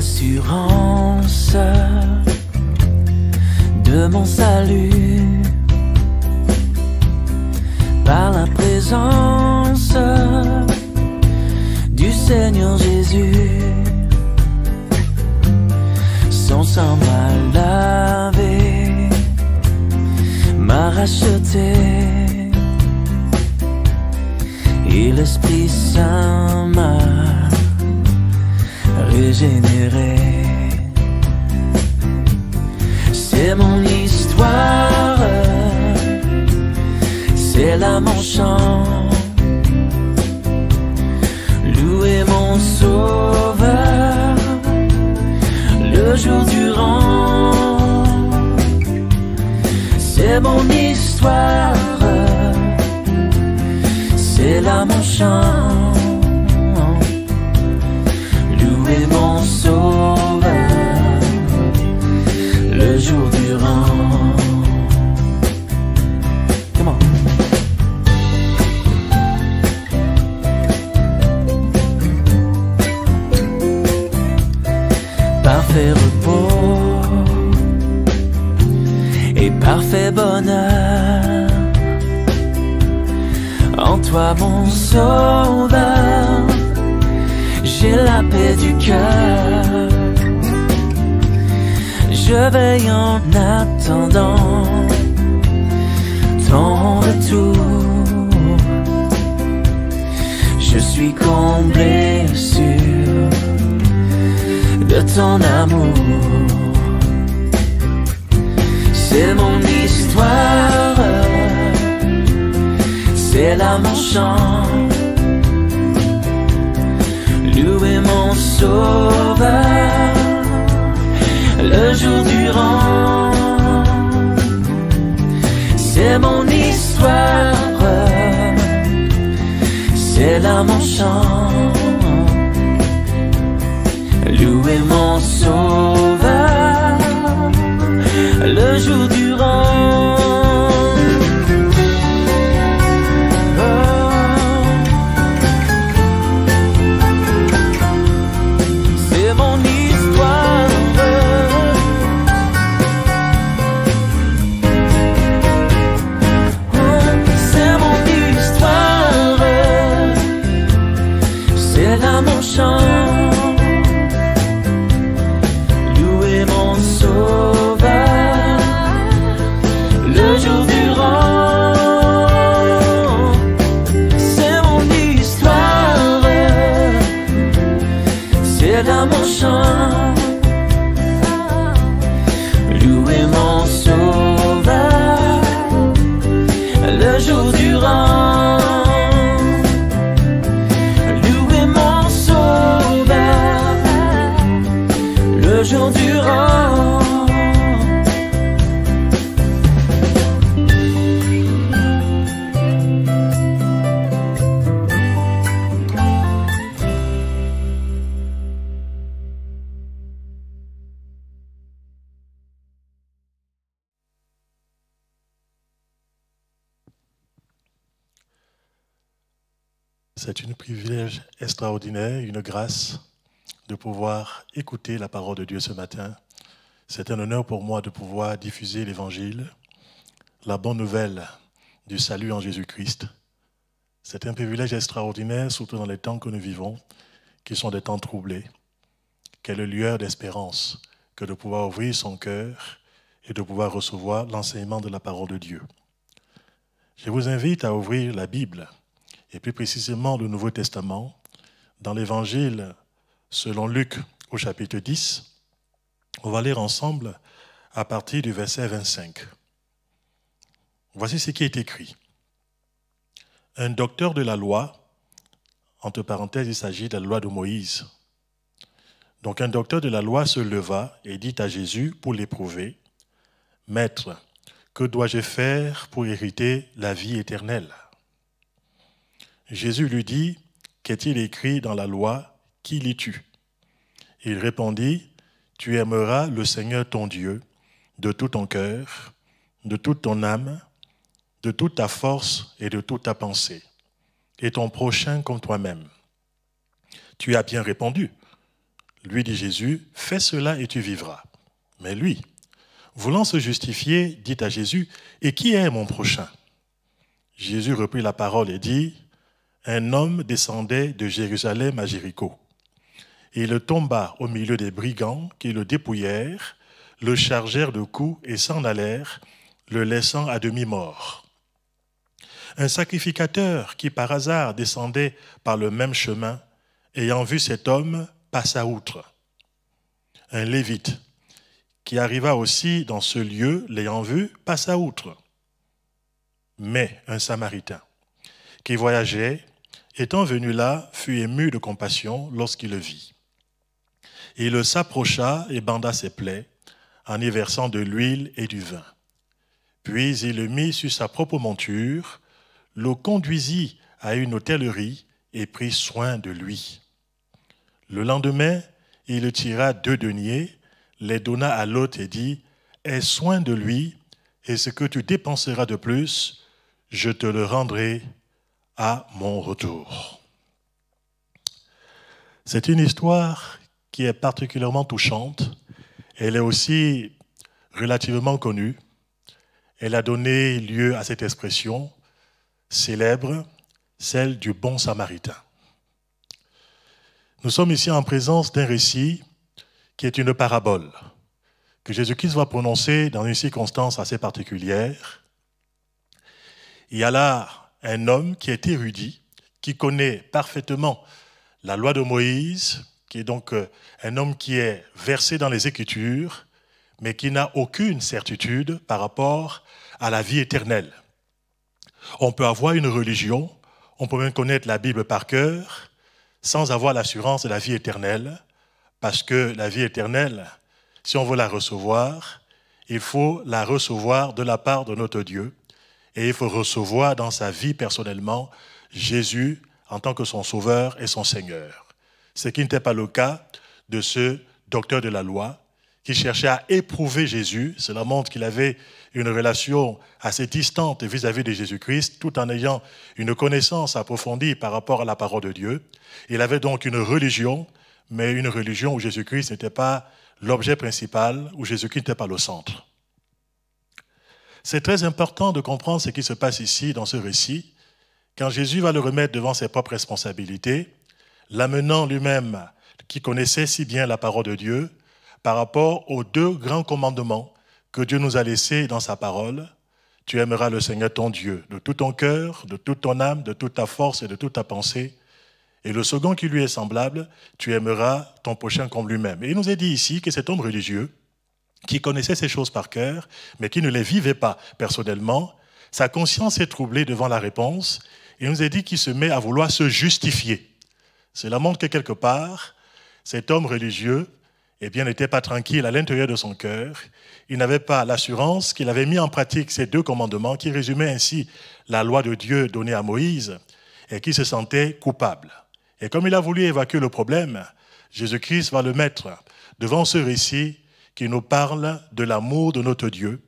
Assurance de mon salut par la présence du Seigneur Jésus. Son sang m'a lavé, m'a racheté. Et l'Esprit Saint m'a c'est mon histoire, c'est la mon chant. Louer mon sauveur le jour durant. C'est mon histoire, c'est la mon chant. mon sauveur le jour durant. Comment Parfait repos et parfait bonheur en toi, mon sauveur. réveille en attendant ton retour. Je suis comblé sûr de ton amour. C'est mon histoire, c'est la mon chant. Louer mon sauveur le jour durant. C'est mon histoire, c'est là mon chant. Louer mon sauveur le jour durant. une grâce de pouvoir écouter la parole de Dieu ce matin. C'est un honneur pour moi de pouvoir diffuser l'Évangile, la bonne nouvelle du salut en Jésus-Christ. C'est un privilège extraordinaire, surtout dans les temps que nous vivons, qui sont des temps troublés. Quelle lueur d'espérance que de pouvoir ouvrir son cœur et de pouvoir recevoir l'enseignement de la parole de Dieu. Je vous invite à ouvrir la Bible, et plus précisément le Nouveau Testament, dans l'évangile selon Luc au chapitre 10. On va lire ensemble à partir du verset 25. Voici ce qui est écrit. Un docteur de la loi, entre parenthèses, il s'agit de la loi de Moïse. Donc un docteur de la loi se leva et dit à Jésus pour l'éprouver, Maître, que dois-je faire pour hériter la vie éternelle Jésus lui dit, Qu'est-il écrit dans la loi Qui lis-tu » Il répondit, Tu aimeras le Seigneur ton Dieu de tout ton cœur, de toute ton âme, de toute ta force et de toute ta pensée, et ton prochain comme toi-même. Tu as bien répondu. Lui dit Jésus, fais cela et tu vivras. Mais lui, voulant se justifier, dit à Jésus, Et qui est mon prochain Jésus reprit la parole et dit, un homme descendait de Jérusalem à Jéricho. Il tomba au milieu des brigands qui le dépouillèrent, le chargèrent de coups et s'en allèrent, le laissant à demi-mort. Un sacrificateur qui par hasard descendait par le même chemin, ayant vu cet homme, passa outre. Un lévite qui arriva aussi dans ce lieu, l'ayant vu, passa outre. Mais un samaritain qui voyageait étant venu là, fut ému de compassion lorsqu'il le vit. il s'approcha et banda ses plaies, en y versant de l'huile et du vin. Puis il le mit sur sa propre monture, le conduisit à une hôtellerie et prit soin de lui. Le lendemain, il tira deux deniers, les donna à l'hôte et dit, Aie soin de lui, et ce que tu dépenseras de plus, je te le rendrai à mon retour. C'est une histoire qui est particulièrement touchante. Elle est aussi relativement connue. Elle a donné lieu à cette expression célèbre, celle du bon samaritain. Nous sommes ici en présence d'un récit qui est une parabole que Jésus-Christ va prononcer dans une circonstance assez particulière. Il y a là un homme qui est érudit, qui connaît parfaitement la loi de Moïse, qui est donc euh, un homme qui est versé dans les Écritures, mais qui n'a aucune certitude par rapport à la vie éternelle. On peut avoir une religion, on peut même connaître la Bible par cœur, sans avoir l'assurance de la vie éternelle, parce que la vie éternelle, si on veut la recevoir, il faut la recevoir de la part de notre Dieu. Et il faut recevoir dans sa vie personnellement Jésus en tant que son sauveur et son Seigneur. Ce qui n'était pas le cas de ce docteur de la loi qui cherchait à éprouver Jésus. Cela montre qu'il avait une relation assez distante vis-à-vis de Jésus-Christ, tout en ayant une connaissance approfondie par rapport à la parole de Dieu. Il avait donc une religion, mais une religion où Jésus-Christ n'était pas l'objet principal, où Jésus-Christ n'était pas le centre. C'est très important de comprendre ce qui se passe ici, dans ce récit, quand Jésus va le remettre devant ses propres responsabilités, l'amenant lui-même, qui connaissait si bien la parole de Dieu, par rapport aux deux grands commandements que Dieu nous a laissés dans sa parole. Tu aimeras le Seigneur ton Dieu de tout ton cœur, de toute ton âme, de toute ta force et de toute ta pensée. Et le second qui lui est semblable, tu aimeras ton prochain comme lui-même. Et il nous est dit ici que cet homme religieux qui connaissait ces choses par cœur, mais qui ne les vivait pas personnellement, sa conscience est troublée devant la réponse et nous est dit qu'il se met à vouloir se justifier. Cela montre que quelque part, cet homme religieux eh bien, n'était pas tranquille à l'intérieur de son cœur. Il n'avait pas l'assurance qu'il avait mis en pratique ces deux commandements qui résumaient ainsi la loi de Dieu donnée à Moïse et qui se sentait coupable. Et comme il a voulu évacuer le problème, Jésus-Christ va le mettre devant ce récit qui nous parle de l'amour de notre Dieu,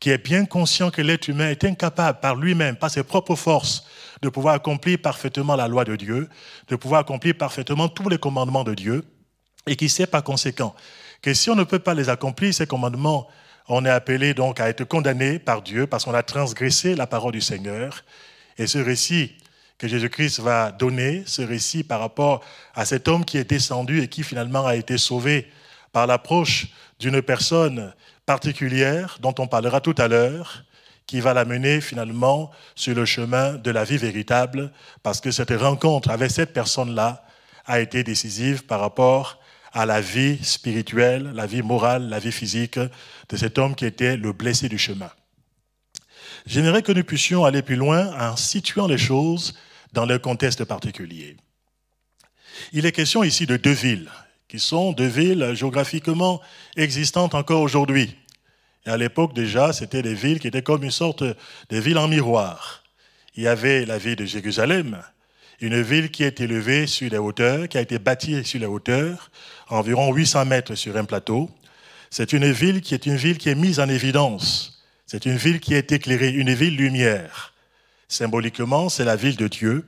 qui est bien conscient que l'être humain est incapable par lui-même, par ses propres forces, de pouvoir accomplir parfaitement la loi de Dieu, de pouvoir accomplir parfaitement tous les commandements de Dieu, et qui sait par conséquent que si on ne peut pas les accomplir, ces commandements, on est appelé donc à être condamné par Dieu parce qu'on a transgressé la parole du Seigneur. Et ce récit que Jésus-Christ va donner, ce récit par rapport à cet homme qui est descendu et qui finalement a été sauvé par l'approche d'une personne particulière dont on parlera tout à l'heure, qui va l'amener finalement sur le chemin de la vie véritable, parce que cette rencontre avec cette personne-là a été décisive par rapport à la vie spirituelle, la vie morale, la vie physique de cet homme qui était le blessé du chemin. J'aimerais que nous puissions aller plus loin en situant les choses dans leur contexte particulier. Il est question ici de deux villes, qui sont deux villes géographiquement existantes encore aujourd'hui. Et à l'époque déjà, c'était des villes qui étaient comme une sorte de ville en miroir. Il y avait la ville de Jérusalem, une ville qui est élevée sur les hauteurs, qui a été bâtie sur les hauteurs, environ 800 mètres sur un plateau. C'est une ville qui est une ville qui est mise en évidence. C'est une ville qui est éclairée, une ville lumière. Symboliquement, c'est la ville de Dieu.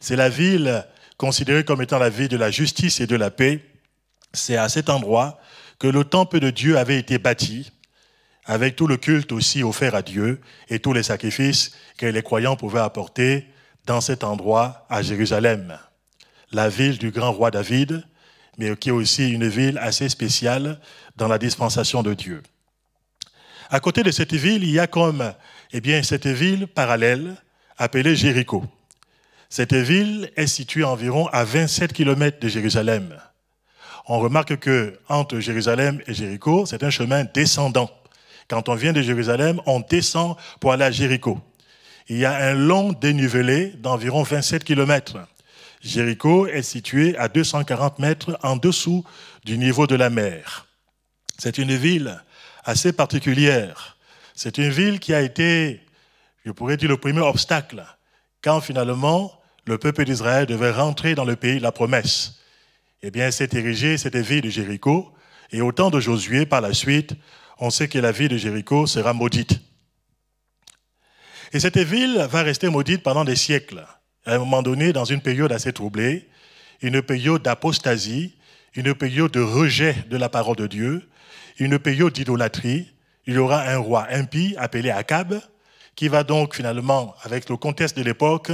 C'est la ville considérée comme étant la ville de la justice et de la paix. C'est à cet endroit que le temple de Dieu avait été bâti, avec tout le culte aussi offert à Dieu et tous les sacrifices que les croyants pouvaient apporter dans cet endroit à Jérusalem, la ville du grand roi David, mais qui est aussi une ville assez spéciale dans la dispensation de Dieu. À côté de cette ville, il y a comme eh bien, cette ville parallèle appelée Jéricho. Cette ville est située environ à 27 km de Jérusalem on remarque que entre Jérusalem et Jéricho, c'est un chemin descendant. Quand on vient de Jérusalem, on descend pour aller à Jéricho. Il y a un long dénivelé d'environ 27 kilomètres. Jéricho est situé à 240 mètres en dessous du niveau de la mer. C'est une ville assez particulière. C'est une ville qui a été, je pourrais dire, le premier obstacle quand finalement le peuple d'Israël devait rentrer dans le pays de la promesse eh bien, s'est érigée cette ville de Jéricho. Et au temps de Josué, par la suite, on sait que la ville de Jéricho sera maudite. Et cette ville va rester maudite pendant des siècles. À un moment donné, dans une période assez troublée, une période d'apostasie, une période de rejet de la parole de Dieu, une période d'idolâtrie. Il y aura un roi impie appelé Akab, qui va donc finalement, avec le contexte de l'époque,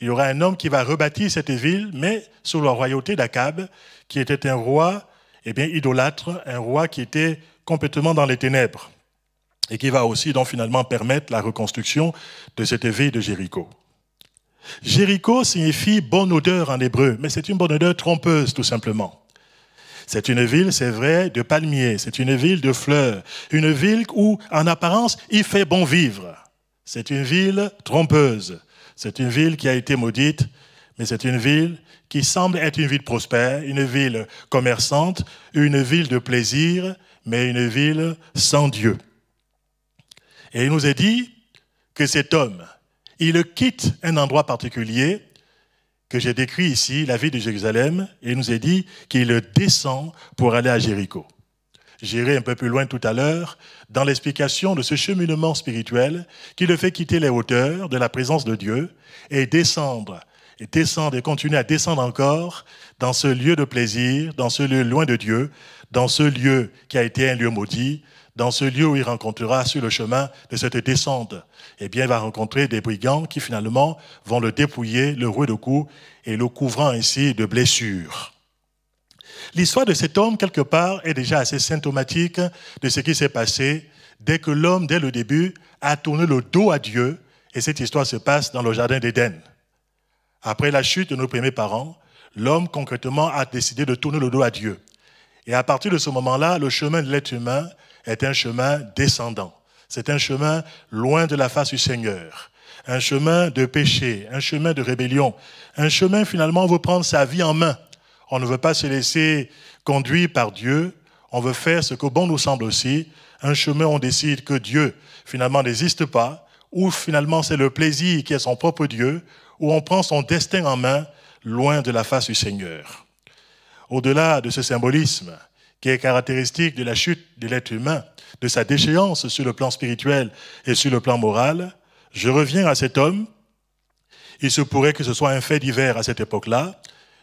il y aura un homme qui va rebâtir cette ville, mais sous la royauté d'Akab, qui était un roi eh bien, idolâtre, un roi qui était complètement dans les ténèbres, et qui va aussi donc finalement permettre la reconstruction de cette ville de Jéricho. Jéricho signifie bonne odeur en hébreu, mais c'est une bonne odeur trompeuse tout simplement. C'est une ville, c'est vrai, de palmiers, c'est une ville de fleurs, une ville où, en apparence, il fait bon vivre. C'est une ville trompeuse. C'est une ville qui a été maudite, mais c'est une ville qui semble être une ville prospère, une ville commerçante, une ville de plaisir, mais une ville sans Dieu. Et il nous est dit que cet homme, il quitte un endroit particulier que j'ai décrit ici, la ville de Jérusalem, et il nous est dit qu'il descend pour aller à Jéricho. J'irai un peu plus loin tout à l'heure dans l'explication de ce cheminement spirituel qui le fait quitter les hauteurs de la présence de Dieu et descendre, et descendre et continuer à descendre encore dans ce lieu de plaisir, dans ce lieu loin de Dieu, dans ce lieu qui a été un lieu maudit, dans ce lieu où il rencontrera sur le chemin de cette descente, eh bien, il va rencontrer des brigands qui finalement vont le dépouiller, le rouer de coups et le couvrant ainsi de blessures. L'histoire de cet homme, quelque part, est déjà assez symptomatique de ce qui s'est passé dès que l'homme, dès le début, a tourné le dos à Dieu, et cette histoire se passe dans le Jardin d'Éden. Après la chute de nos premiers parents, l'homme concrètement a décidé de tourner le dos à Dieu. Et à partir de ce moment-là, le chemin de l'être humain est un chemin descendant. C'est un chemin loin de la face du Seigneur. Un chemin de péché, un chemin de rébellion. Un chemin finalement où on veut prendre sa vie en main. On ne veut pas se laisser conduire par Dieu. On veut faire ce que bon nous semble aussi. Un chemin, on décide que Dieu finalement n'existe pas, ou finalement c'est le plaisir qui est son propre Dieu, où on prend son destin en main, loin de la face du Seigneur. Au-delà de ce symbolisme, qui est caractéristique de la chute de l'être humain, de sa déchéance sur le plan spirituel et sur le plan moral, je reviens à cet homme. Il se pourrait que ce soit un fait divers à cette époque-là,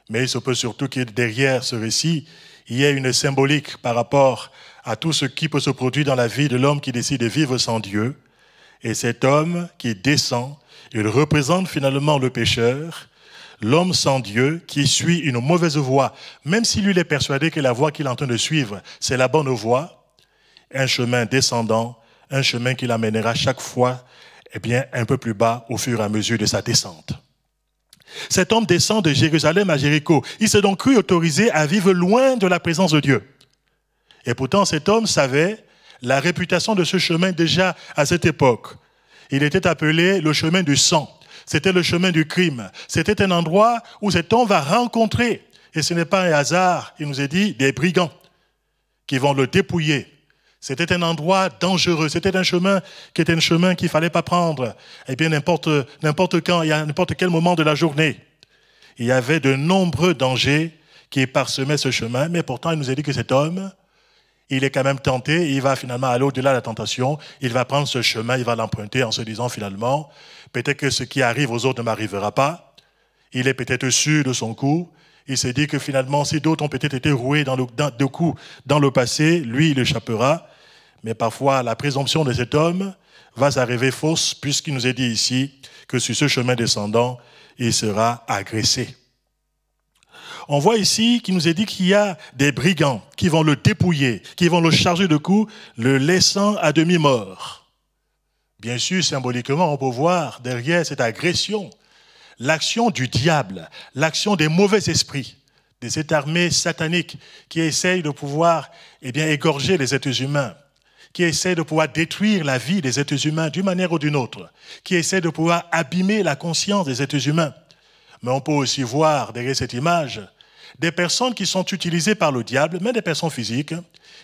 mais il se peut surtout que derrière ce récit, il y ait une symbolique par rapport à tout ce qui peut se produire dans la vie de l'homme qui décide de vivre sans Dieu. Et cet homme qui descend, il représente finalement le pécheur, l'homme sans Dieu qui suit une mauvaise voie, même s'il lui est persuadé que la voie qu'il est en train de suivre, c'est la bonne voie, un chemin descendant, un chemin qui l'amènera chaque fois eh bien, un peu plus bas au fur et à mesure de sa descente. Cet homme descend de Jérusalem à Jéricho. Il s'est donc cru autorisé à vivre loin de la présence de Dieu. Et pourtant, cet homme savait la réputation de ce chemin déjà à cette époque. Il était appelé le chemin du sang. C'était le chemin du crime. C'était un endroit où cet homme va rencontrer, et ce n'est pas un hasard, il nous est dit, des brigands qui vont le dépouiller, c'était un endroit dangereux. C'était un chemin qui était un chemin qu'il fallait pas prendre. Eh bien, n'importe, n'importe quand y à n'importe quel moment de la journée. Il y avait de nombreux dangers qui parsemaient ce chemin, mais pourtant, il nous a dit que cet homme, il est quand même tenté, il va finalement aller au-delà de la tentation, il va prendre ce chemin, il va l'emprunter en se disant finalement, peut-être que ce qui arrive aux autres ne m'arrivera pas. Il est peut-être sûr de son coup, il s'est dit que finalement, si d'autres ont peut-être été roués de coups dans le passé, lui, il échappera. Mais parfois, la présomption de cet homme va s'arriver fausse, puisqu'il nous est dit ici que sur ce chemin descendant, il sera agressé. On voit ici qu'il nous est dit qu'il y a des brigands qui vont le dépouiller, qui vont le charger de coups, le laissant à demi-mort. Bien sûr, symboliquement, on peut voir derrière cette agression l'action du diable, l'action des mauvais esprits, de cette armée satanique qui essaye de pouvoir eh bien, égorger les êtres humains qui essaie de pouvoir détruire la vie des êtres humains d'une manière ou d'une autre, qui essaie de pouvoir abîmer la conscience des êtres humains. Mais on peut aussi voir derrière cette image des personnes qui sont utilisées par le diable, mais des personnes physiques.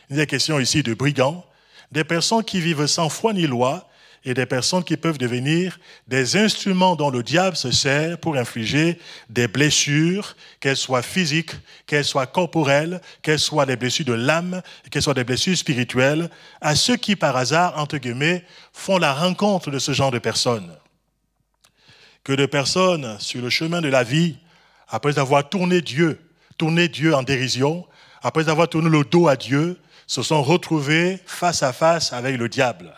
Il y des questions ici de brigands, des personnes qui vivent sans foi ni loi, et des personnes qui peuvent devenir des instruments dont le diable se sert pour infliger des blessures, qu'elles soient physiques, qu'elles soient corporelles, qu'elles soient des blessures de l'âme, qu'elles soient des blessures spirituelles, à ceux qui, par hasard, entre guillemets, font la rencontre de ce genre de personnes. Que de personnes sur le chemin de la vie, après avoir tourné Dieu, tourné Dieu en dérision, après avoir tourné le dos à Dieu, se sont retrouvées face à face avec le diable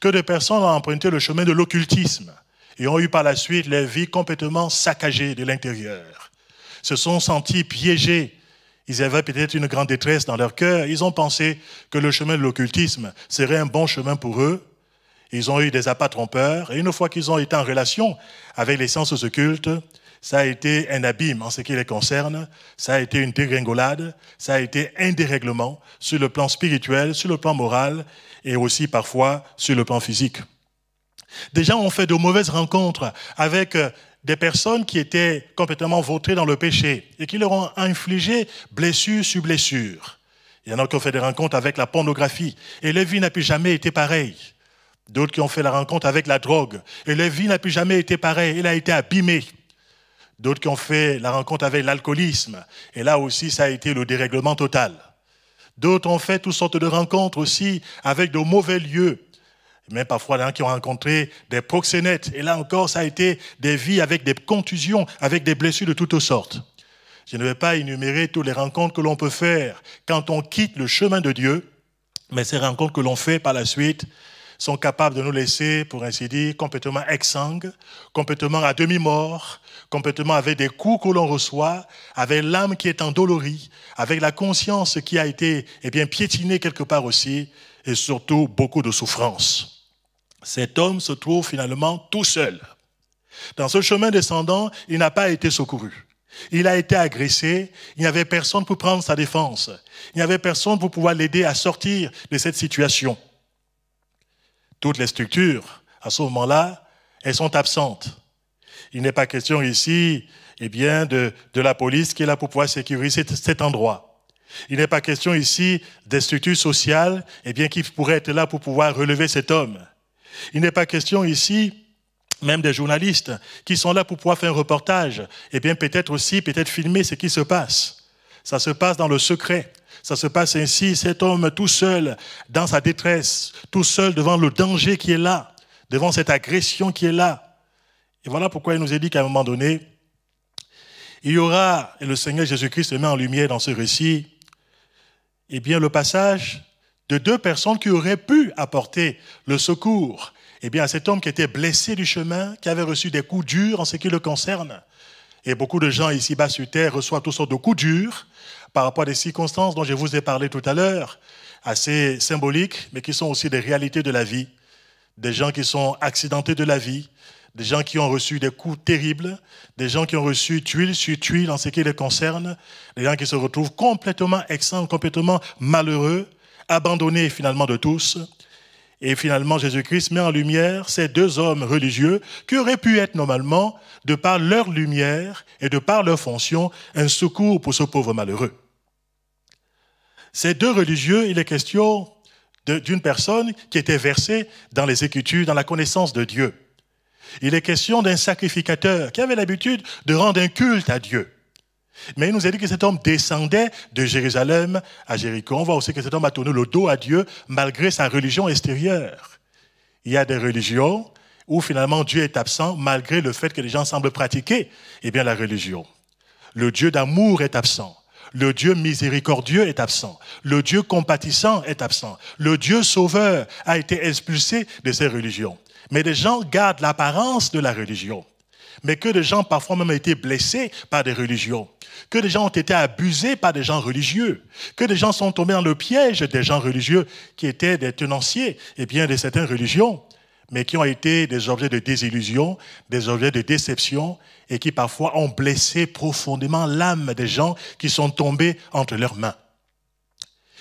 que des personnes ont emprunté le chemin de l'occultisme et ont eu par la suite leur vie complètement saccagée de l'intérieur. Se sont sentis piégés. Ils avaient peut-être une grande détresse dans leur cœur. Ils ont pensé que le chemin de l'occultisme serait un bon chemin pour eux. Ils ont eu des appâts trompeurs. Et une fois qu'ils ont été en relation avec les sciences occultes, ça a été un abîme en ce qui les concerne, ça a été une dégringolade, ça a été un dérèglement sur le plan spirituel, sur le plan moral et aussi parfois sur le plan physique. Des gens ont fait de mauvaises rencontres avec euh, des personnes qui étaient complètement vautrées dans le péché et qui leur ont infligé blessure sur blessure. Il y en a qui ont fait des rencontres avec la pornographie et leur vie n'a plus jamais été pareille. D'autres qui ont fait la rencontre avec la drogue et leur vie n'a plus jamais été pareille. Elle a été abîmée d'autres qui ont fait la rencontre avec l'alcoolisme, et là aussi ça a été le dérèglement total. D'autres ont fait toutes sortes de rencontres aussi avec de mauvais lieux, même parfois là, qui ont rencontré des proxénètes, et là encore ça a été des vies avec des contusions, avec des blessures de toutes sortes. Je ne vais pas énumérer toutes les rencontres que l'on peut faire quand on quitte le chemin de Dieu, mais ces rencontres que l'on fait par la suite sont capables de nous laisser, pour ainsi dire, complètement exsangues, complètement à demi-morts, complètement avec des coups que l'on reçoit, avec l'âme qui est endolorie, avec la conscience qui a été eh bien, piétinée quelque part aussi, et surtout beaucoup de souffrance. Cet homme se trouve finalement tout seul. Dans ce chemin descendant, il n'a pas été secouru. Il a été agressé, il n'y avait personne pour prendre sa défense, il n'y avait personne pour pouvoir l'aider à sortir de cette situation. Toutes les structures, à ce moment-là, elles sont absentes. Il n'est pas question ici eh bien, de, la police qui est là pour pouvoir sécuriser cet endroit. Il n'est pas question ici des structures sociales eh bien, qui pourraient être là pour pouvoir relever cet homme. Il n'est pas question ici même des journalistes qui sont là pour pouvoir faire un reportage, Et eh bien peut-être aussi, peut-être filmer ce qui se passe. Ça se passe dans le secret. Ça se passe ainsi, cet homme tout seul, dans sa détresse, tout seul devant le danger qui est là, devant cette agression qui est là, et voilà pourquoi il nous est dit qu'à un moment donné, il y aura, et le Seigneur Jésus-Christ le met en lumière dans ce récit, eh bien, le passage de deux personnes qui auraient pu apporter le secours eh bien, à cet homme qui était blessé du chemin, qui avait reçu des coups durs en ce qui le concerne. Et beaucoup de gens ici-bas sur Terre reçoivent toutes sortes de coups durs par rapport à des circonstances dont je vous ai parlé tout à l'heure, assez symboliques, mais qui sont aussi des réalités de la vie. Des gens qui sont accidentés de la vie, des gens qui ont reçu des coups terribles, des gens qui ont reçu tuile sur tuile en ce qui les concerne, des gens qui se retrouvent complètement exsangues, complètement malheureux, abandonnés finalement de tous. Et finalement, Jésus-Christ met en lumière ces deux hommes religieux qui auraient pu être normalement, de par leur lumière et de par leur fonction, un secours pour ce pauvre malheureux. Ces deux religieux, il est question d'une personne qui était versée dans les Écritures, dans la connaissance de Dieu. Il est question d'un sacrificateur qui avait l'habitude de rendre un culte à Dieu. Mais il nous a dit que cet homme descendait de Jérusalem à Jéricho. On voit aussi que cet homme a tourné le dos à Dieu malgré sa religion extérieure. Il y a des religions où finalement Dieu est absent malgré le fait que les gens semblent pratiquer eh bien, la religion. Le Dieu d'amour est absent. Le Dieu miséricordieux est absent. Le Dieu compatissant est absent. Le Dieu sauveur a été expulsé de ces religions. Mais les gens gardent l'apparence de la religion. Mais que des gens parfois même ont été blessés par des religions. Que des gens ont été abusés par des gens religieux. Que des gens sont tombés dans le piège des gens religieux qui étaient des tenanciers et eh bien de certaines religions, mais qui ont été des objets de désillusion, des objets de déception et qui parfois ont blessé profondément l'âme des gens qui sont tombés entre leurs mains.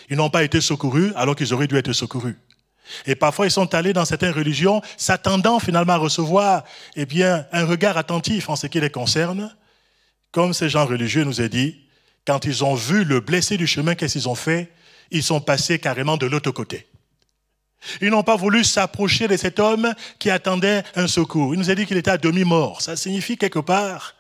Ils n'ont pas été secourus alors qu'ils auraient dû être secourus. Et parfois, ils sont allés dans certaines religions, s'attendant finalement à recevoir eh bien, un regard attentif en ce qui les concerne. Comme ces gens religieux nous ont dit, quand ils ont vu le blessé du chemin, qu'est-ce qu'ils ont fait Ils sont passés carrément de l'autre côté. Ils n'ont pas voulu s'approcher de cet homme qui attendait un secours. Il nous a dit qu'il était à demi-mort. Ça signifie quelque part,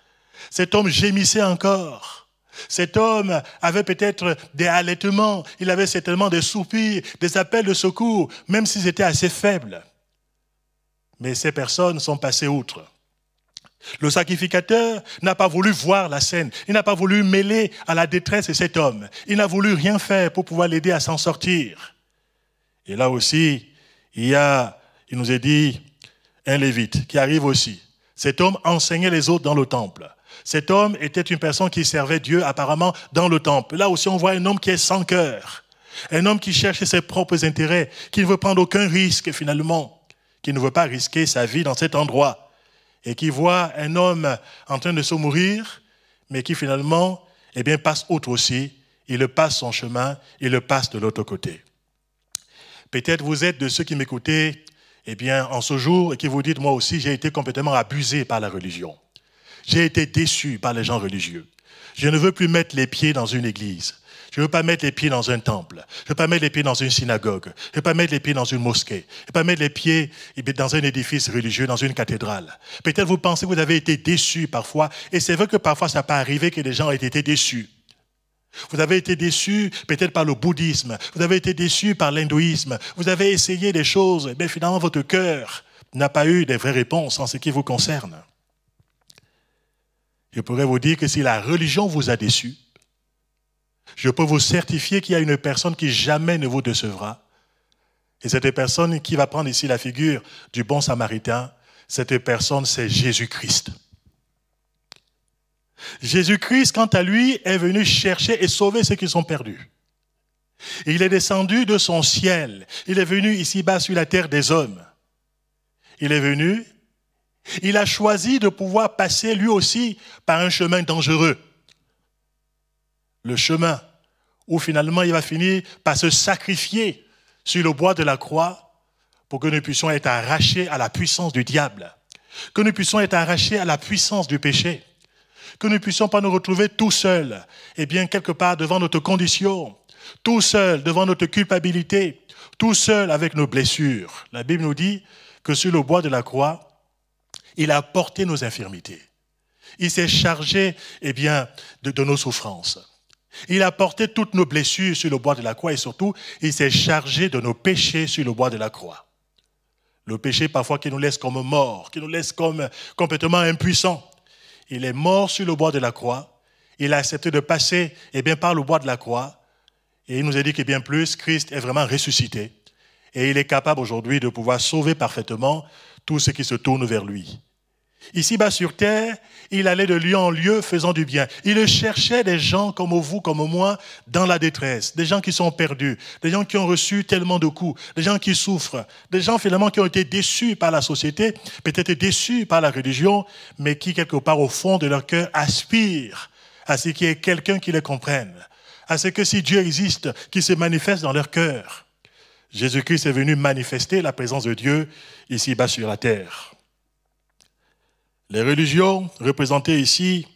cet homme gémissait encore. Cet homme avait peut-être des halètements. il avait certainement des soupirs, des appels de secours, même s'ils étaient assez faibles. Mais ces personnes sont passées outre. Le sacrificateur n'a pas voulu voir la scène, il n'a pas voulu mêler à la détresse de cet homme, il n'a voulu rien faire pour pouvoir l'aider à s'en sortir. Et là aussi, il y a, il nous est dit, un lévite qui arrive aussi. Cet homme enseignait les autres dans le temple. Cet homme était une personne qui servait Dieu apparemment dans le temple. Là aussi, on voit un homme qui est sans cœur, un homme qui cherche ses propres intérêts, qui ne veut prendre aucun risque finalement, qui ne veut pas risquer sa vie dans cet endroit, et qui voit un homme en train de se mourir, mais qui finalement eh bien, passe autre aussi, il passe son chemin, il le passe de l'autre côté. Peut-être vous êtes de ceux qui m'écoutaient, eh bien, en ce jour et qui vous dites, moi aussi, j'ai été complètement abusé par la religion. J'ai été déçu par les gens religieux. Je ne veux plus mettre les pieds dans une église. Je ne veux pas mettre les pieds dans un temple. Je ne veux pas mettre les pieds dans une synagogue. Je ne veux pas mettre les pieds dans une mosquée. Je ne veux pas mettre les pieds eh dans un édifice religieux, dans une cathédrale. Peut-être vous pensez que vous avez été déçu parfois. Et c'est vrai que parfois ça pas arrivé que les gens aient été déçus. Vous avez été déçu peut-être par le bouddhisme. Vous avez été déçu par l'hindouisme. Vous avez essayé des choses. Mais eh finalement, votre cœur n'a pas eu des vraies réponses en ce qui vous concerne. Je pourrais vous dire que si la religion vous a déçu, je peux vous certifier qu'il y a une personne qui jamais ne vous décevra. Et cette personne qui va prendre ici la figure du bon samaritain, cette personne, c'est Jésus-Christ. Jésus-Christ, quant à lui, est venu chercher et sauver ceux qui sont perdus. Il est descendu de son ciel. Il est venu ici-bas sur la terre des hommes. Il est venu il a choisi de pouvoir passer lui aussi par un chemin dangereux. Le chemin où finalement il va finir par se sacrifier sur le bois de la croix pour que nous puissions être arrachés à la puissance du diable, que nous puissions être arrachés à la puissance du péché, que nous ne puissions pas nous retrouver tout seuls, et bien quelque part devant notre condition, tout seuls devant notre culpabilité, tout seul avec nos blessures. La Bible nous dit que sur le bois de la croix, il a porté nos infirmités. Il s'est chargé eh bien, de, nos souffrances. Il a porté toutes nos blessures sur le bois de la croix et surtout, il s'est chargé de nos péchés sur le bois de la croix. Le péché parfois qui nous laisse comme morts, qui nous laisse comme complètement impuissants. Il est mort sur le bois de la croix. Il a accepté de passer eh bien, par le bois de la croix. Et il nous a dit que bien plus, Christ est vraiment ressuscité. Et il est capable aujourd'hui de pouvoir sauver parfaitement tout ce qui se tourne vers lui. Ici-bas sur terre, il allait de lieu en lieu faisant du bien. Il cherchait des gens comme vous, comme moi, dans la détresse, des gens qui sont perdus, des gens qui ont reçu tellement de coups, des gens qui souffrent, des gens finalement qui ont été déçus par la société, peut-être déçus par la religion, mais qui quelque part au fond de leur cœur aspirent à ce qu'il y ait quelqu'un qui les comprenne, à ce que si Dieu existe, qu'il se manifeste dans leur cœur. Jésus-Christ est venu manifester la présence de Dieu ici-bas sur la terre. Les religions représentées ici,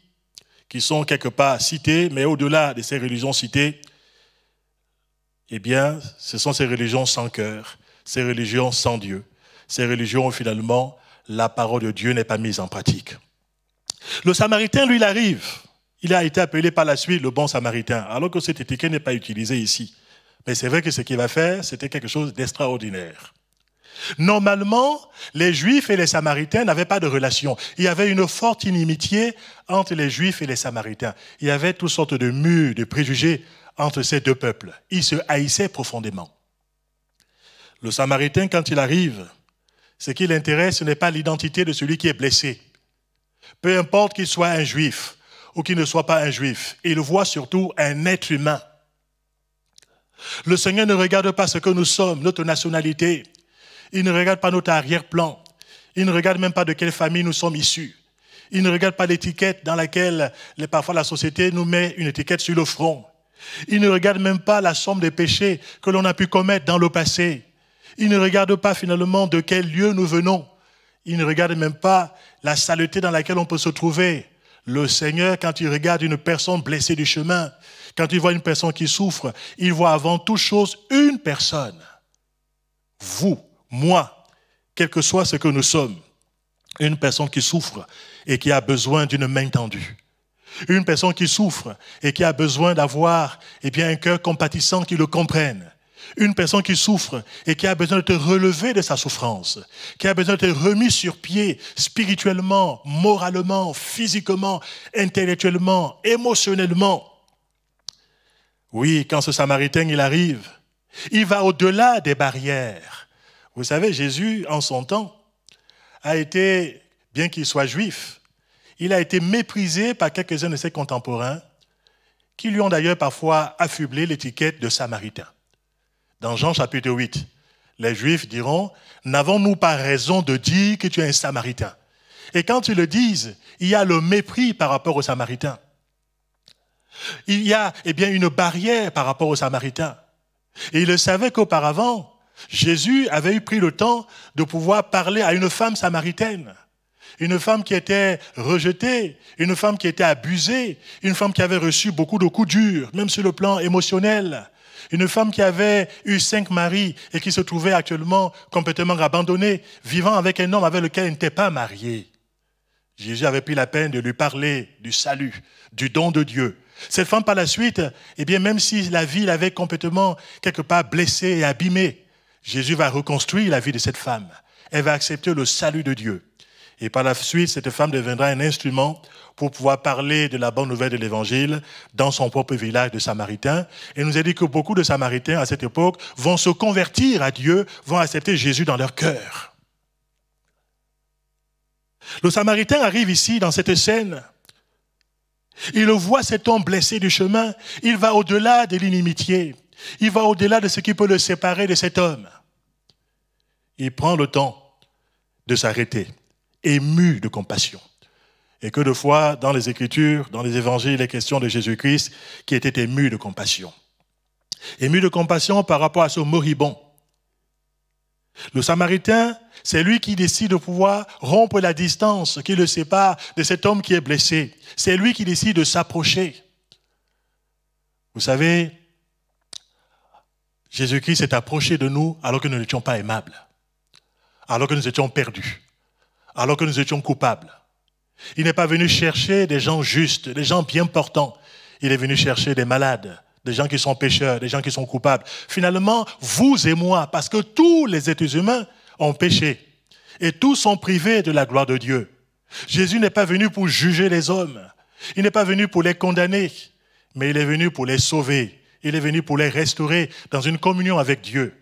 qui sont quelque part citées, mais au-delà de ces religions citées, eh bien, ce sont ces religions sans cœur, ces religions sans Dieu, ces religions où finalement la parole de Dieu n'est pas mise en pratique. Le Samaritain, lui, il arrive. Il a été appelé par la suite le bon Samaritain, alors que cet étiquette n'est pas utilisé ici. Mais c'est vrai que ce qu'il va faire, c'était quelque chose d'extraordinaire. Normalement, les Juifs et les Samaritains n'avaient pas de relation. Il y avait une forte inimitié entre les Juifs et les Samaritains. Il y avait toutes sortes de murs, de préjugés entre ces deux peuples. Ils se haïssaient profondément. Le Samaritain, quand il arrive, ce qui l'intéresse, ce n'est pas l'identité de celui qui est blessé. Peu importe qu'il soit un Juif ou qu'il ne soit pas un Juif, il voit surtout un être humain. Le Seigneur ne regarde pas ce que nous sommes, notre nationalité, il ne regarde pas notre arrière-plan. Il ne regarde même pas de quelle famille nous sommes issus. Il ne regarde pas l'étiquette dans laquelle parfois la société nous met une étiquette sur le front. Il ne regarde même pas la somme des péchés que l'on a pu commettre dans le passé. Il ne regarde pas finalement de quel lieu nous venons. Il ne regarde même pas la saleté dans laquelle on peut se trouver. Le Seigneur, quand il regarde une personne blessée du chemin, quand il voit une personne qui souffre, il voit avant toute chose une personne. Vous moi, quel que soit ce que nous sommes, une personne qui souffre et qui a besoin d'une main tendue. Une personne qui souffre et qui a besoin d'avoir et eh bien, un cœur compatissant qui le comprenne. Une personne qui souffre et qui a besoin de te relever de sa souffrance, qui a besoin de te remis sur pied spirituellement, moralement, physiquement, intellectuellement, émotionnellement. Oui, quand ce Samaritain, il arrive, il va au-delà des barrières. Vous savez, Jésus, en son temps, a été, bien qu'il soit juif, il a été méprisé par quelques-uns de ses contemporains, qui lui ont d'ailleurs parfois affublé l'étiquette de samaritain. Dans Jean chapitre 8, les Juifs diront, n'avons-nous pas raison de dire que tu es un samaritain Et quand ils le disent, il y a le mépris par rapport aux samaritains. Il y a eh bien, une barrière par rapport aux samaritains. Et ils le savaient qu'auparavant, Jésus avait eu pris le temps de pouvoir parler à une femme samaritaine, une femme qui était rejetée, une femme qui était abusée, une femme qui avait reçu beaucoup de coups durs, même sur le plan émotionnel, une femme qui avait eu cinq maris et qui se trouvait actuellement complètement abandonnée, vivant avec un homme avec lequel elle n'était pas mariée. Jésus avait pris la peine de lui parler du salut, du don de Dieu. Cette femme, par la suite, eh bien, même si la vie l'avait complètement, quelque part, blessée et abîmée, Jésus va reconstruire la vie de cette femme. Elle va accepter le salut de Dieu. Et par la suite, cette femme deviendra un instrument pour pouvoir parler de la bonne nouvelle de l'Évangile dans son propre village de Samaritains. Et nous a dit que beaucoup de Samaritains à cette époque vont se convertir à Dieu, vont accepter Jésus dans leur cœur. Le Samaritain arrive ici dans cette scène. Il voit cet homme blessé du chemin. Il va au-delà de l'inimitié. Il va au-delà de ce qui peut le séparer de cet homme il prend le temps de s'arrêter, ému de compassion. Et que de fois, dans les Écritures, dans les Évangiles, les questions de Jésus-Christ qui était ému de compassion. Ému de compassion par rapport à ce moribond. Le Samaritain, c'est lui qui décide de pouvoir rompre la distance qui le sépare de cet homme qui est blessé. C'est lui qui décide de s'approcher. Vous savez, Jésus-Christ s'est approché de nous alors que nous n'étions pas aimables alors que nous étions perdus, alors que nous étions coupables. Il n'est pas venu chercher des gens justes, des gens bien portants. Il est venu chercher des malades, des gens qui sont pécheurs, des gens qui sont coupables. Finalement, vous et moi, parce que tous les êtres humains ont péché et tous sont privés de la gloire de Dieu. Jésus n'est pas venu pour juger les hommes, il n'est pas venu pour les condamner, mais il est venu pour les sauver, il est venu pour les restaurer dans une communion avec Dieu.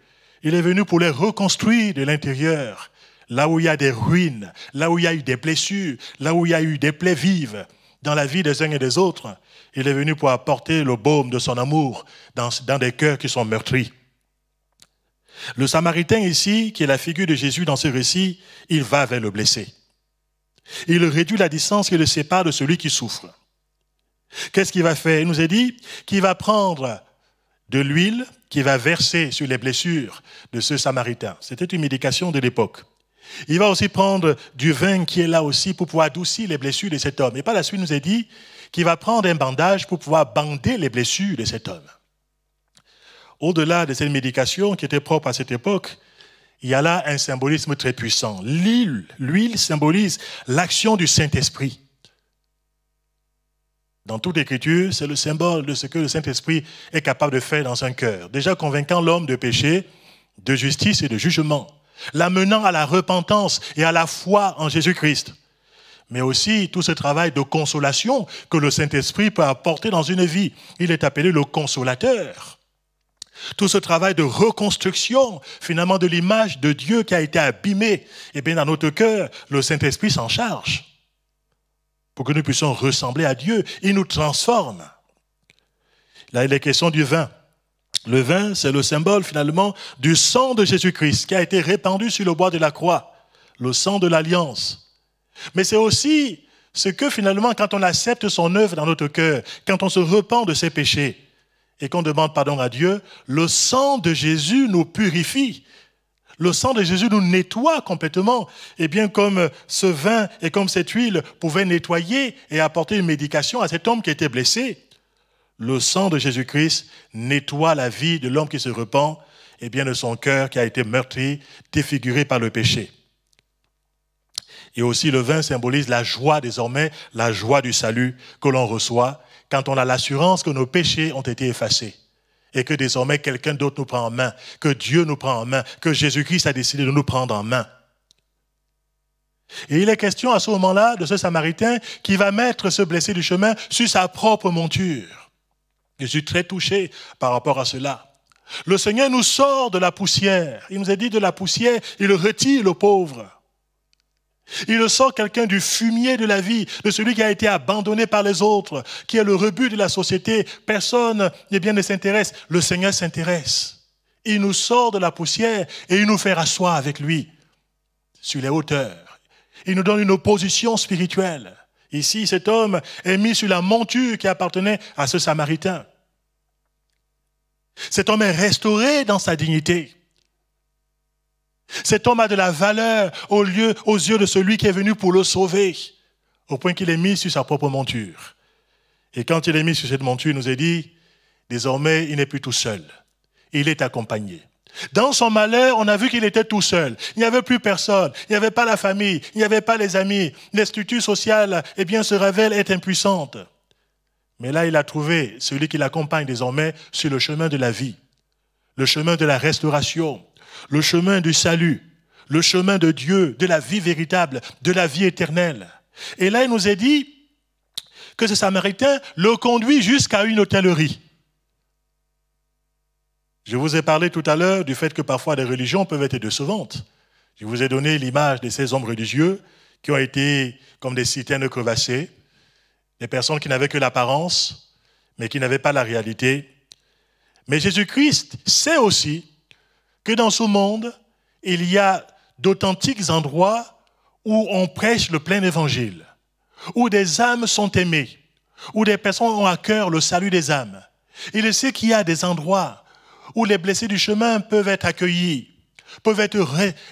Il est venu pour les reconstruire de l'intérieur, là où il y a des ruines, là où il y a eu des blessures, là où il y a eu des plaies vives dans la vie des uns et des autres. Il est venu pour apporter le baume de son amour dans, dans des cœurs qui sont meurtris. Le Samaritain ici, qui est la figure de Jésus dans ce récit, il va vers le blessé. Il réduit la distance qui le sépare de celui qui souffre. Qu'est-ce qu'il va faire Il nous est dit qu'il va prendre de l'huile qui va verser sur les blessures de ce Samaritain. C'était une médication de l'époque. Il va aussi prendre du vin qui est là aussi pour pouvoir adoucir les blessures de cet homme. Et par la suite, il nous est dit qu'il va prendre un bandage pour pouvoir bander les blessures de cet homme. Au-delà de cette médication qui était propre à cette époque, il y a là un symbolisme très puissant. L'huile, l'huile symbolise l'action du Saint-Esprit. Dans toute Écriture, c'est le symbole de ce que le Saint-Esprit est capable de faire dans un cœur, déjà convaincant l'homme de péché, de justice et de jugement, l'amenant à la repentance et à la foi en Jésus-Christ, mais aussi tout ce travail de consolation que le Saint-Esprit peut apporter dans une vie. Il est appelé le consolateur. Tout ce travail de reconstruction, finalement, de l'image de Dieu qui a été abîmée, et eh bien dans notre cœur, le Saint-Esprit s'en charge pour que nous puissions ressembler à Dieu. Il nous transforme. Là, il est question du vin. Le vin, c'est le symbole finalement du sang de Jésus-Christ qui a été répandu sur le bois de la croix, le sang de l'alliance. Mais c'est aussi ce que finalement, quand on accepte son œuvre dans notre cœur, quand on se repent de ses péchés et qu'on demande pardon à Dieu, le sang de Jésus nous purifie le sang de Jésus nous nettoie complètement. Et bien comme ce vin et comme cette huile pouvaient nettoyer et apporter une médication à cet homme qui était blessé, le sang de Jésus-Christ nettoie la vie de l'homme qui se repent et bien de son cœur qui a été meurtri, défiguré par le péché. Et aussi le vin symbolise la joie désormais, la joie du salut que l'on reçoit quand on a l'assurance que nos péchés ont été effacés et que désormais quelqu'un d'autre nous prend en main, que Dieu nous prend en main, que Jésus-Christ a décidé de nous prendre en main. Et il est question à ce moment-là de ce Samaritain qui va mettre ce blessé du chemin sur sa propre monture. Je suis très touché par rapport à cela. Le Seigneur nous sort de la poussière. Il nous a dit de la poussière, il retire le pauvre. Il sort quelqu'un du fumier de la vie, de celui qui a été abandonné par les autres, qui est le rebut de la société. Personne eh bien, ne s'intéresse. Le Seigneur s'intéresse. Il nous sort de la poussière et il nous fait asseoir avec lui sur les hauteurs. Il nous donne une opposition spirituelle. Ici, cet homme est mis sur la monture qui appartenait à ce Samaritain. Cet homme est restauré dans sa dignité. Cet homme a de la valeur au lieu, aux yeux de celui qui est venu pour le sauver, au point qu'il est mis sur sa propre monture. Et quand il est mis sur cette monture, il nous est dit, désormais, il n'est plus tout seul. Il est accompagné. Dans son malheur, on a vu qu'il était tout seul. Il n'y avait plus personne. Il n'y avait pas la famille. Il n'y avait pas les amis. l'institut social eh bien, se révèle être impuissante. Mais là, il a trouvé celui qui l'accompagne désormais sur le chemin de la vie, le chemin de la restauration, le chemin du salut, le chemin de Dieu, de la vie véritable, de la vie éternelle. Et là, il nous est dit que ce Samaritain le conduit jusqu'à une hôtellerie. Je vous ai parlé tout à l'heure du fait que parfois les religions peuvent être décevantes. Je vous ai donné l'image de ces hommes religieux qui ont été comme des citernes crevassées, des personnes qui n'avaient que l'apparence, mais qui n'avaient pas la réalité. Mais Jésus-Christ sait aussi que dans ce monde, il y a d'authentiques endroits où on prêche le plein évangile, où des âmes sont aimées, où des personnes ont à cœur le salut des âmes. Il sait qu'il y a des endroits où les blessés du chemin peuvent être accueillis, peuvent être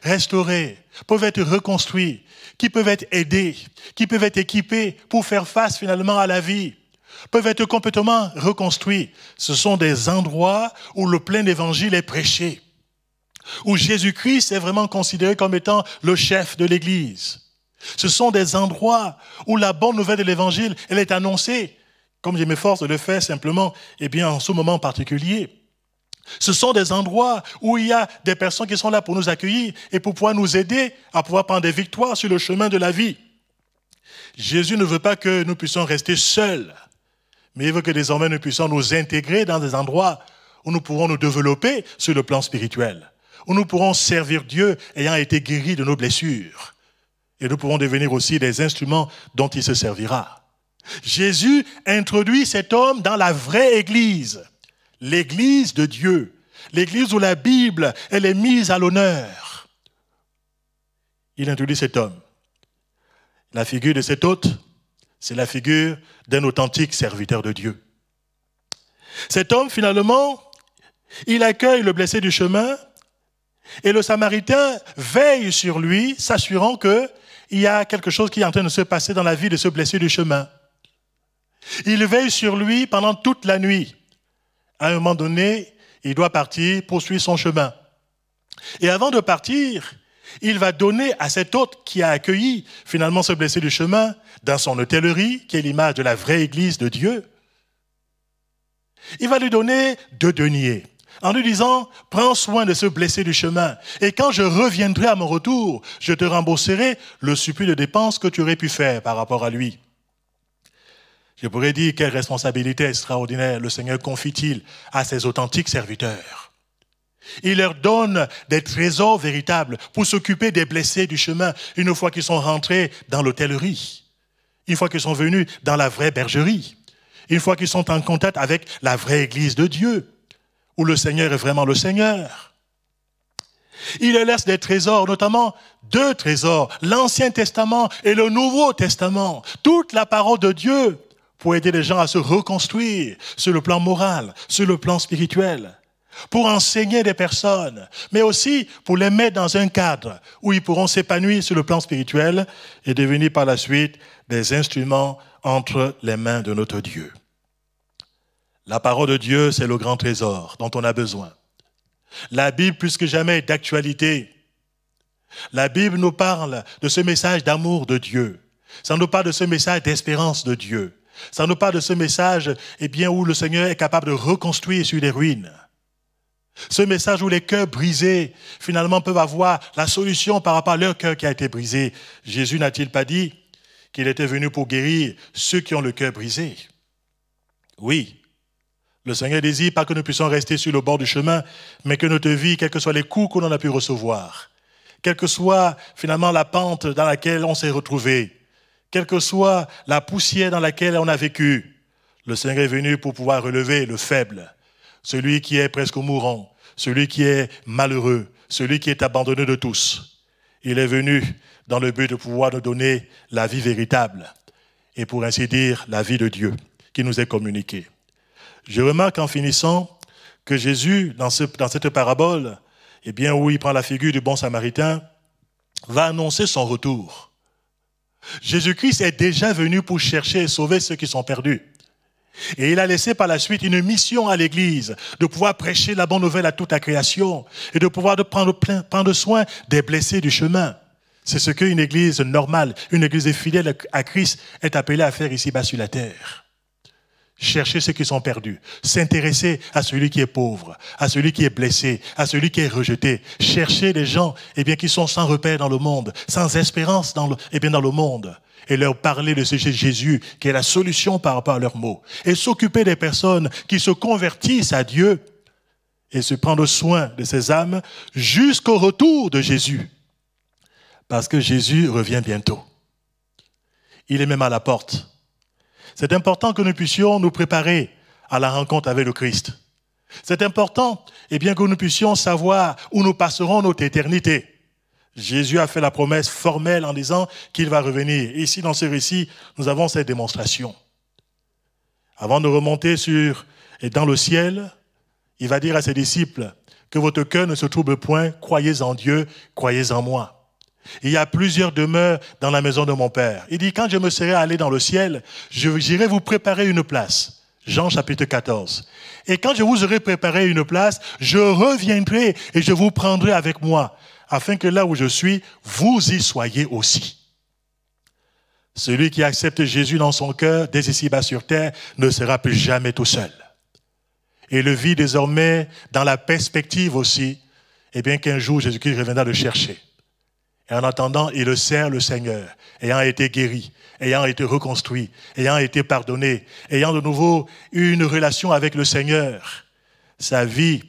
restaurés, peuvent être reconstruits, qui peuvent être aidés, qui peuvent être équipés pour faire face finalement à la vie, peuvent être complètement reconstruits. Ce sont des endroits où le plein évangile est prêché où Jésus-Christ est vraiment considéré comme étant le chef de l'Église. Ce sont des endroits où la bonne nouvelle de l'Évangile, elle est annoncée, comme je m'efforce de le faire simplement, eh bien en ce moment particulier. Ce sont des endroits où il y a des personnes qui sont là pour nous accueillir et pour pouvoir nous aider à pouvoir prendre des victoires sur le chemin de la vie. Jésus ne veut pas que nous puissions rester seuls, mais il veut que désormais nous puissions nous intégrer dans des endroits où nous pourrons nous développer sur le plan spirituel où nous pourrons servir Dieu ayant été guéri de nos blessures. Et nous pourrons devenir aussi des instruments dont il se servira. Jésus introduit cet homme dans la vraie Église, l'Église de Dieu, l'Église où la Bible, elle est mise à l'honneur. Il introduit cet homme. La figure de cet hôte, c'est la figure d'un authentique serviteur de Dieu. Cet homme, finalement, il accueille le blessé du chemin et le Samaritain veille sur lui, s'assurant qu'il y a quelque chose qui est en train de se passer dans la vie de ce blessé du chemin. Il veille sur lui pendant toute la nuit. À un moment donné, il doit partir, poursuivre son chemin. Et avant de partir, il va donner à cet hôte qui a accueilli finalement ce blessé du chemin dans son hôtellerie, qui est l'image de la vraie église de Dieu, il va lui donner deux deniers en lui disant, prends soin de ce blessé du chemin, et quand je reviendrai à mon retour, je te rembourserai le supplice de dépenses que tu aurais pu faire par rapport à lui. Je pourrais dire quelle responsabilité extraordinaire le Seigneur confie-t-il à ses authentiques serviteurs. Il leur donne des trésors véritables pour s'occuper des blessés du chemin une fois qu'ils sont rentrés dans l'hôtellerie, une fois qu'ils sont venus dans la vraie bergerie, une fois qu'ils sont en contact avec la vraie Église de Dieu, où le Seigneur est vraiment le Seigneur. Il laisse des trésors, notamment deux trésors, l'Ancien Testament et le Nouveau Testament, toute la parole de Dieu pour aider les gens à se reconstruire sur le plan moral, sur le plan spirituel, pour enseigner des personnes, mais aussi pour les mettre dans un cadre où ils pourront s'épanouir sur le plan spirituel et devenir par la suite des instruments entre les mains de notre Dieu. La parole de Dieu, c'est le grand trésor dont on a besoin. La Bible, plus que jamais, est d'actualité. La Bible nous parle de ce message d'amour de Dieu. Ça nous parle de ce message d'espérance de Dieu. Ça nous parle de ce message eh bien, où le Seigneur est capable de reconstruire sur les ruines. Ce message où les cœurs brisés, finalement, peuvent avoir la solution par rapport à leur cœur qui a été brisé. Jésus n'a-t-il pas dit qu'il était venu pour guérir ceux qui ont le cœur brisé Oui, le Seigneur désire pas que nous puissions rester sur le bord du chemin, mais que notre vie, quels que soient les coups qu'on a pu recevoir, quelle que soit finalement la pente dans laquelle on s'est retrouvé, quelle que soit la poussière dans laquelle on a vécu, le Seigneur est venu pour pouvoir relever le faible, celui qui est presque mourant, celui qui est malheureux, celui qui est abandonné de tous. Il est venu dans le but de pouvoir nous donner la vie véritable et pour ainsi dire la vie de Dieu qui nous est communiquée. Je remarque en finissant que Jésus, dans, cette parabole, eh bien, où il prend la figure du bon samaritain, va annoncer son retour. Jésus-Christ est déjà venu pour chercher et sauver ceux qui sont perdus. Et il a laissé par la suite une mission à l'Église de pouvoir prêcher la bonne nouvelle à toute la création et de pouvoir prendre, plein, prendre soin des blessés du chemin. C'est ce qu'une Église normale, une Église fidèle à Christ est appelée à faire ici-bas sur la terre. Chercher ceux qui sont perdus. S'intéresser à celui qui est pauvre, à celui qui est blessé, à celui qui est rejeté. Chercher les gens eh bien, qui sont sans repère dans le monde, sans espérance dans le, eh bien, dans le monde. Et leur parler de ce Jésus qui est la solution par rapport à leurs maux. Et s'occuper des personnes qui se convertissent à Dieu et se prendre soin de ces âmes jusqu'au retour de Jésus. Parce que Jésus revient bientôt. Il est même à la porte. C'est important que nous puissions nous préparer à la rencontre avec le Christ. C'est important, et eh bien que nous puissions savoir où nous passerons notre éternité. Jésus a fait la promesse formelle en disant qu'il va revenir. ici, dans ce récit, nous avons cette démonstration. Avant de remonter sur et dans le ciel, il va dire à ses disciples que votre cœur ne se trouble point, croyez en Dieu, croyez en moi. Il y a plusieurs demeures dans la maison de mon Père. Il dit, quand je me serai allé dans le ciel, j'irai vous préparer une place. Jean chapitre 14. Et quand je vous aurai préparé une place, je reviendrai et je vous prendrai avec moi, afin que là où je suis, vous y soyez aussi. Celui qui accepte Jésus dans son cœur, dès ici-bas sur terre, ne sera plus jamais tout seul. Et le vit désormais dans la perspective aussi, et eh bien qu'un jour Jésus-Christ reviendra le chercher. Et en attendant, il sert le Seigneur, ayant été guéri, ayant été reconstruit, ayant été pardonné, ayant de nouveau eu une relation avec le Seigneur. Sa vie,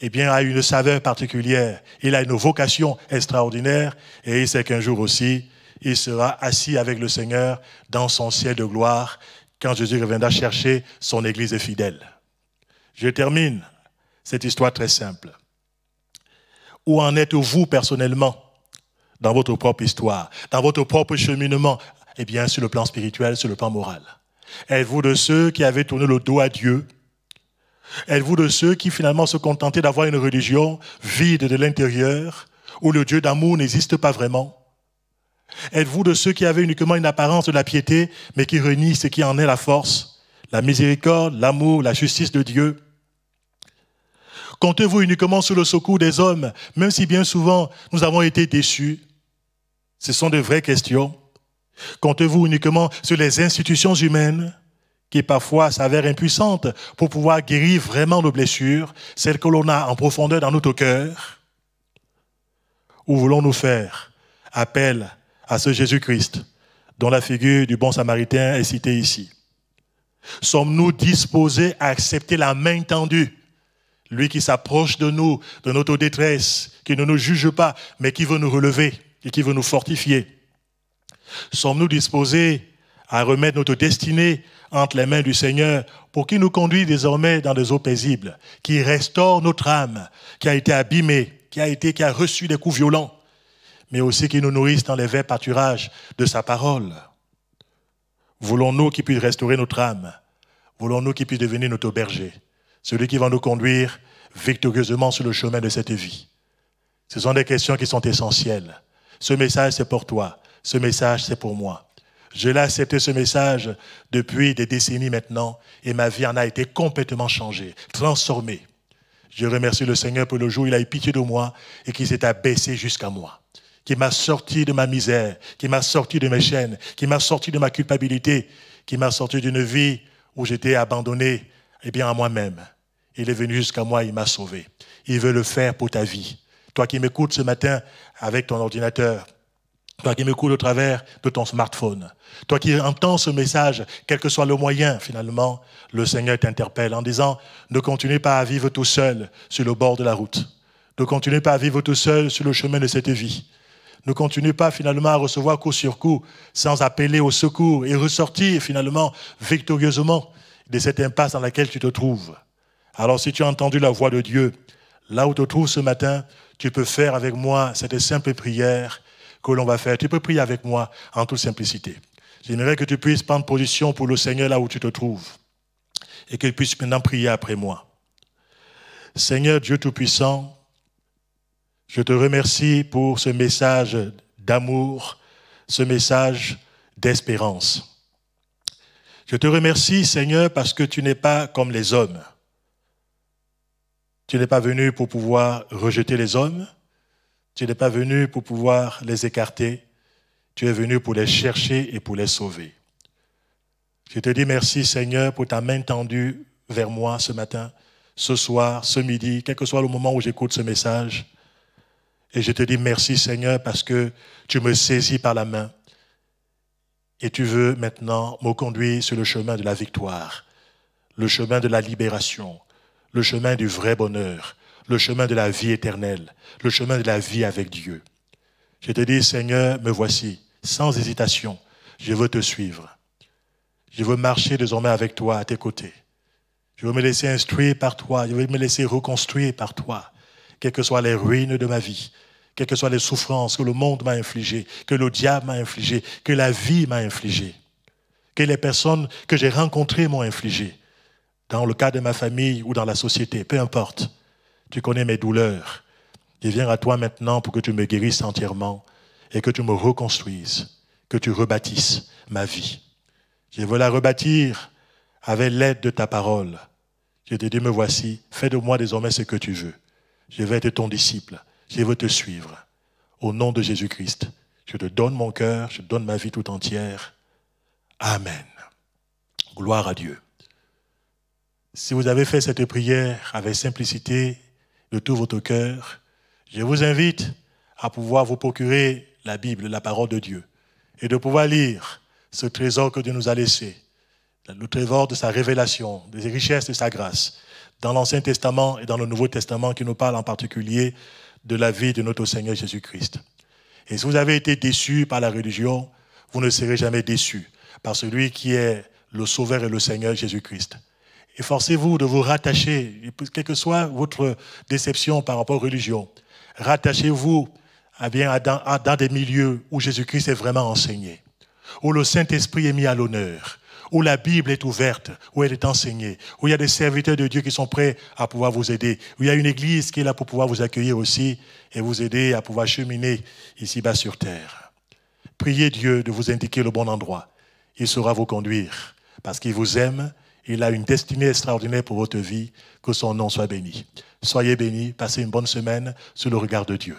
eh bien, a une saveur particulière. Il a une vocation extraordinaire et il sait qu'un jour aussi, il sera assis avec le Seigneur dans son ciel de gloire quand Jésus reviendra chercher son Église fidèle. Je termine cette histoire très simple. Où en êtes-vous personnellement dans votre propre histoire, dans votre propre cheminement, et eh bien sur le plan spirituel, sur le plan moral. Êtes-vous de ceux qui avaient tourné le dos à Dieu Êtes-vous de ceux qui finalement se contentaient d'avoir une religion vide de l'intérieur, où le Dieu d'amour n'existe pas vraiment Êtes-vous de ceux qui avaient uniquement une apparence de la piété, mais qui renient ce qui en est la force, la miséricorde, l'amour, la justice de Dieu Comptez-vous uniquement sur le secours des hommes, même si bien souvent nous avons été déçus, ce sont de vraies questions. Comptez-vous uniquement sur les institutions humaines qui parfois s'avèrent impuissantes pour pouvoir guérir vraiment nos blessures, celles que l'on a en profondeur dans notre cœur Ou voulons-nous faire appel à ce Jésus-Christ dont la figure du bon samaritain est citée ici Sommes-nous disposés à accepter la main tendue lui qui s'approche de nous, de notre détresse, qui ne nous juge pas, mais qui veut nous relever et qui veut nous fortifier. Sommes-nous disposés à remettre notre destinée entre les mains du Seigneur pour qu'il nous conduise désormais dans des eaux paisibles, qui restaure notre âme qui a été abîmée, qui a été, qui a reçu des coups violents, mais aussi qui nous nourrisse dans les verts pâturages de sa parole. Voulons-nous qu'il puisse restaurer notre âme? Voulons-nous qu'il puisse devenir notre berger? Celui qui va nous conduire victorieusement sur le chemin de cette vie. Ce sont des questions qui sont essentielles. Ce message, c'est pour toi. Ce message, c'est pour moi. Je l'ai accepté ce message depuis des décennies maintenant et ma vie en a été complètement changée, transformée. Je remercie le Seigneur pour le jour où il a eu pitié de moi et qu'il s'est abaissé jusqu'à moi, qui m'a sorti de ma misère, qui m'a sorti de mes chaînes, qui m'a sorti de ma culpabilité, qui m'a sorti d'une vie où j'étais abandonné, et eh bien, à moi-même. Il est venu jusqu'à moi, il m'a sauvé. Il veut le faire pour ta vie. Toi qui m'écoutes ce matin avec ton ordinateur, toi qui m'écoutes au travers de ton smartphone, toi qui entends ce message, quel que soit le moyen, finalement, le Seigneur t'interpelle en disant, ne continue pas à vivre tout seul sur le bord de la route, ne continue pas à vivre tout seul sur le chemin de cette vie, ne continue pas finalement à recevoir coup sur coup sans appeler au secours et ressortir finalement victorieusement de cette impasse dans laquelle tu te trouves. Alors si tu as entendu la voix de Dieu, là où tu te trouves ce matin, tu peux faire avec moi cette simple prière que l'on va faire. Tu peux prier avec moi en toute simplicité. J'aimerais que tu puisses prendre position pour le Seigneur là où tu te trouves et qu'il puisse maintenant prier après moi. Seigneur Dieu Tout-Puissant, je te remercie pour ce message d'amour, ce message d'espérance. Je te remercie, Seigneur, parce que tu n'es pas comme les hommes. Tu n'es pas venu pour pouvoir rejeter les hommes. Tu n'es pas venu pour pouvoir les écarter. Tu es venu pour les chercher et pour les sauver. Je te dis merci Seigneur pour ta main tendue vers moi ce matin, ce soir, ce midi, quel que soit le moment où j'écoute ce message. Et je te dis merci Seigneur parce que tu me saisis par la main et tu veux maintenant me conduire sur le chemin de la victoire, le chemin de la libération, le chemin du vrai bonheur, le chemin de la vie éternelle, le chemin de la vie avec Dieu. Je te dis, Seigneur, me voici, sans hésitation, je veux te suivre. Je veux marcher désormais avec toi à tes côtés. Je veux me laisser instruire par toi, je veux me laisser reconstruire par toi, quelles que soient les ruines de ma vie, quelles que soient les souffrances que le monde m'a infligées, que le diable m'a infligées, que la vie m'a infligées, que les personnes que j'ai rencontrées m'ont infligées dans le cas de ma famille ou dans la société, peu importe. Tu connais mes douleurs. Je viens à toi maintenant pour que tu me guérisses entièrement et que tu me reconstruises, que tu rebâtisses ma vie. Je veux la rebâtir avec l'aide de ta parole. Je te dis, me voici, fais de moi désormais ce que tu veux. Je veux être ton disciple, je veux te suivre. Au nom de Jésus-Christ, je te donne mon cœur, je te donne ma vie tout entière. Amen. Gloire à Dieu. Si vous avez fait cette prière avec simplicité, de tout votre cœur, je vous invite à pouvoir vous procurer la Bible, la parole de Dieu, et de pouvoir lire ce trésor que Dieu nous a laissé, le trésor de sa révélation, des richesses de sa grâce, dans l'Ancien Testament et dans le Nouveau Testament qui nous parle en particulier de la vie de notre Seigneur Jésus-Christ. Et si vous avez été déçu par la religion, vous ne serez jamais déçu par celui qui est le Sauveur et le Seigneur Jésus-Christ. Efforcez-vous de vous rattacher, quelle que soit votre déception par rapport aux religions. Rattachez-vous à bien dans des milieux où Jésus-Christ est vraiment enseigné, où le Saint-Esprit est mis à l'honneur, où la Bible est ouverte, où elle est enseignée, où il y a des serviteurs de Dieu qui sont prêts à pouvoir vous aider, où il y a une église qui est là pour pouvoir vous accueillir aussi et vous aider à pouvoir cheminer ici-bas sur terre. Priez Dieu de vous indiquer le bon endroit. Il saura vous conduire parce qu'il vous aime il a une destinée extraordinaire pour votre vie. Que son nom soit béni. Soyez bénis, passez une bonne semaine sous le regard de Dieu.